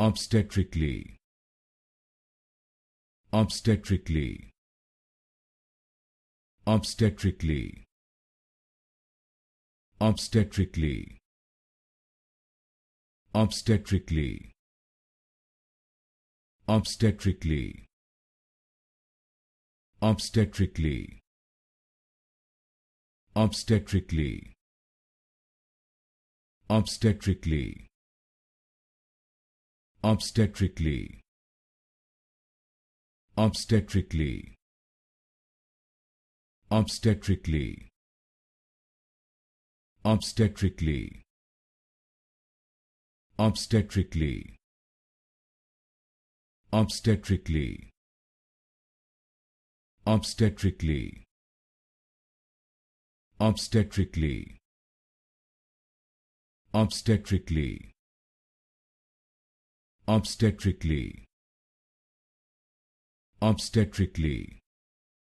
obstetrically obstetrically obstetrically obstetrically obstetrically obstetrically obstetrically obstetrically obstetrically obstetrically obstetrically obstetrically obstetrically obstetrically obstetrically obstetrically obstetrically obstetrically obstetrically obstetrically